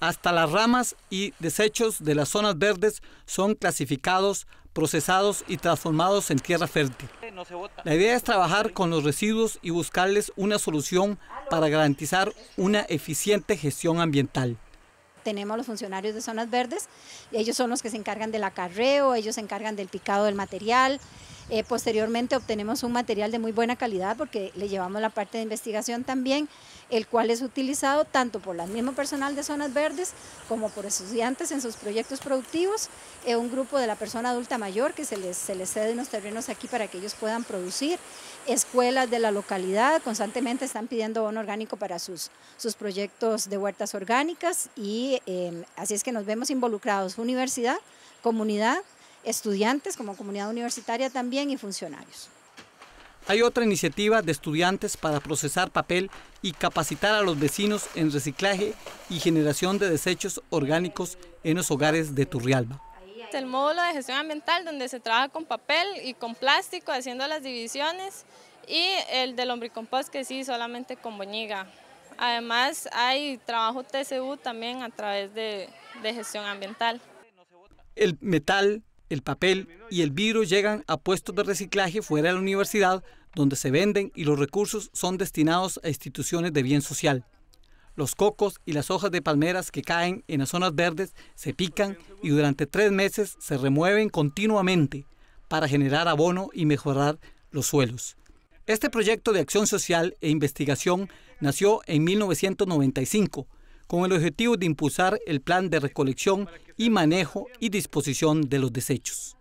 hasta las ramas y desechos de las zonas verdes son clasificados, procesados y transformados en tierra fértil. La idea es trabajar con los residuos y buscarles una solución para garantizar una eficiente gestión ambiental tenemos los funcionarios de zonas verdes, ellos son los que se encargan del acarreo, ellos se encargan del picado del material, eh, posteriormente obtenemos un material de muy buena calidad porque le llevamos la parte de investigación también, el cual es utilizado tanto por el mismo personal de zonas verdes como por estudiantes en sus proyectos productivos, eh, un grupo de la persona adulta mayor que se les, se les cede unos terrenos aquí para que ellos puedan producir, escuelas de la localidad constantemente están pidiendo bono orgánico para sus, sus proyectos de huertas orgánicas y em, así es que nos vemos involucrados, universidad, comunidad, estudiantes como comunidad universitaria también y funcionarios. Hay otra iniciativa de estudiantes para procesar papel y capacitar a los vecinos en reciclaje y generación de desechos orgánicos en los hogares de Turrialba. El módulo de gestión ambiental donde se trabaja con papel y con plástico haciendo las divisiones y el del lombricompost que sí solamente con boñiga. Además hay trabajo TCU también a través de, de gestión ambiental. El metal, el papel y el vidrio llegan a puestos de reciclaje fuera de la universidad, donde se venden y los recursos son destinados a instituciones de bien social. Los cocos y las hojas de palmeras que caen en las zonas verdes se pican y durante tres meses se remueven continuamente para generar abono y mejorar los suelos. Este proyecto de acción social e investigación nació en 1995 con el objetivo de impulsar el plan de recolección y manejo y disposición de los desechos.